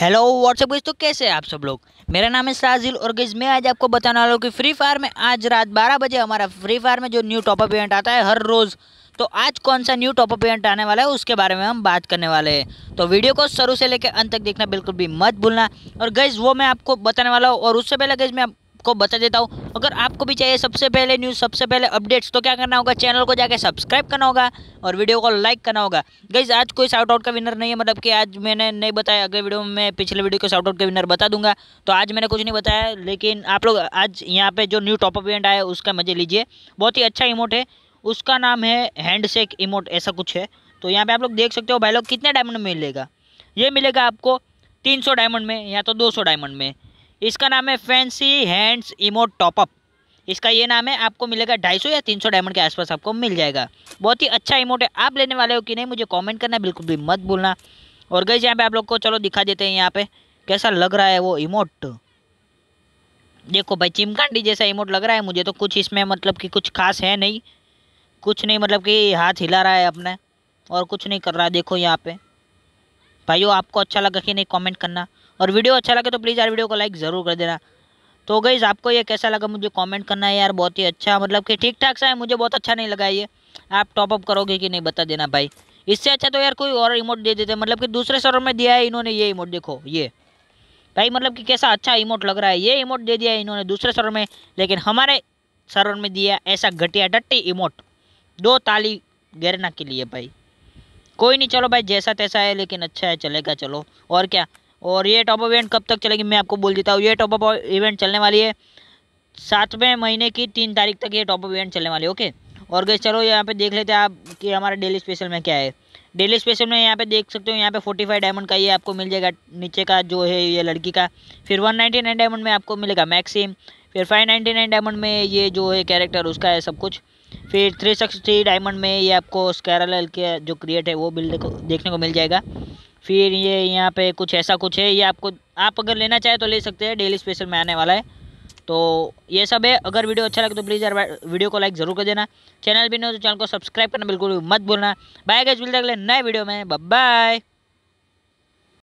hello WhatsApp गज तो कैसे हैं आप सब लोग मेरा नाम है साजिल और गज मैं आज आपको बताने वाला हूँ कि फ्री फायर में आज रात 12 बजे हमारा फ्री फायर में जो न्यू टॉपअप इवेंट आता है हर रोज़ तो आज कौन सा न्यू टॉपअप इवेंट आने वाला है उसके बारे में हम बात करने वाले हैं तो वीडियो को शुरू से लेकर अंत तक देखना बिल्कुल भी मत भूलना और गज वो मैं आपको बताने वाला हूँ और उससे पहले गज मैं आपको बता देता हूँ अगर आपको भी चाहिए सबसे पहले न्यूज़ सबसे पहले अपडेट्स तो क्या करना होगा चैनल को जाकर सब्सक्राइब करना होगा और वीडियो को लाइक करना होगा गाइज आज कोई शाउट आउट का विनर नहीं है मतलब कि आज मैंने नहीं बताया अगले वीडियो में पिछले वीडियो को शाउट आउट का विनर बता दूंगा तो आज मैंने कुछ नहीं बताया लेकिन आप लोग आज यहाँ पर जो न्यू टॉपअप इवेंट आया उसका मजे लीजिए बहुत ही अच्छा इमोट है उसका नाम है हैंडसेक इमोट ऐसा कुछ है तो यहाँ पे आप लोग देख सकते हो भाई लोग कितने डायमंड मिलेगा ये मिलेगा आपको 300 डायमंड में या तो 200 डायमंड में इसका नाम है फैंसी हैंड्स इमोट टॉपअप इसका ये नाम है आपको मिलेगा सौ या सौ डायमंड के आसपास आपको मिल जाएगा बहुत ही अच्छा इमोट है आप लेने वाले हो कि नहीं मुझे कमेंट करना बिल्कुल भी मत भूलना और गई यहाँ पे आप लोग को चलो दिखा देते हैं यहाँ पे कैसा लग रहा है वो इमोट देखो भाई चिमकांडी जैसा इमोट लग रहा है मुझे तो कुछ इसमें मतलब कि कुछ खास है नहीं कुछ नहीं मतलब कि हाथ हिला रहा है अपने और कुछ नहीं कर रहा है देखो यहाँ पे भाइयों आपको अच्छा लगा कि नहीं कमेंट करना और वीडियो अच्छा लगे तो प्लीज़ यार वीडियो को लाइक ज़रूर कर देना तो गईज़ आपको ये कैसा लगा मुझे कमेंट करना है यार बहुत ही अच्छा मतलब कि ठीक ठाक सा है मुझे बहुत अच्छा नहीं लगा ये आप टॉपअप करोगे कि नहीं बता देना भाई इससे अच्छा तो यार कोई और इमोट दे देते मतलब कि दूसरे सर्वर में दिया है इन्होंने ये इमोट देखो ये भाई मतलब कि कैसा अच्छा इमोट लग रहा है ये इमोट दे दिया है इन्होंने दूसरे सर्वर में लेकिन हमारे सर्वर में दिया ऐसा घटिया डट्टी इमोट दो ताली गैरना के लिए भाई कोई नहीं चलो भाई जैसा तैसा है लेकिन अच्छा है चलेगा चलो और क्या और ये टॉप इवेंट कब तक चलेगी मैं आपको बोल देता हूँ ये टॉप इवेंट चलने वाली है सातवें महीने की तीन तारीख तक ये टॉप इवेंट चलने वाली है ओके और गैस चलो यहाँ पे देख लेते हैं आप कि हमारा डेली स्पेशल में क्या है डेली स्पेशल में यहाँ पे देख सकते हो यहाँ पे फोर्टी फाइव डायमंड का ये आपको मिल जाएगा नीचे का जो है ये लड़की का फिर वन नाइन्टी नाइन डायमंड में आपको मिलेगा मैक्सिम फिर फाइव नाइन्टी नाइन डायमंड में ये जो है कैरेक्टर उसका है सब कुछ फिर थ्री सिक्सटी डायमंड में ये आपको स्कैरल के जो क्रिएट है वो बिल देखने को मिल जाएगा फिर ये यहाँ पे कुछ ऐसा कुछ है ये आपको आप अगर लेना चाहें तो ले सकते हैं डेली स्पेशल में आने वाला है तो ये सब है अगर वीडियो अच्छा लगे तो प्लीज़ यार वीडियो को लाइक जरूर कर देना चैनल भी नहीं हो तो चैनल को सब्सक्राइब करना बिल्कुल मत भूलना बाय गैस मिलते अगले नए वीडियो में बाय